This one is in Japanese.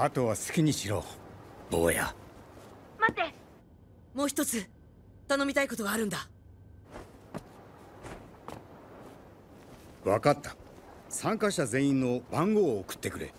あとは好きにしろ坊や待ってもう一つ頼みたいことがあるんだ分かった参加者全員の番号を送ってくれ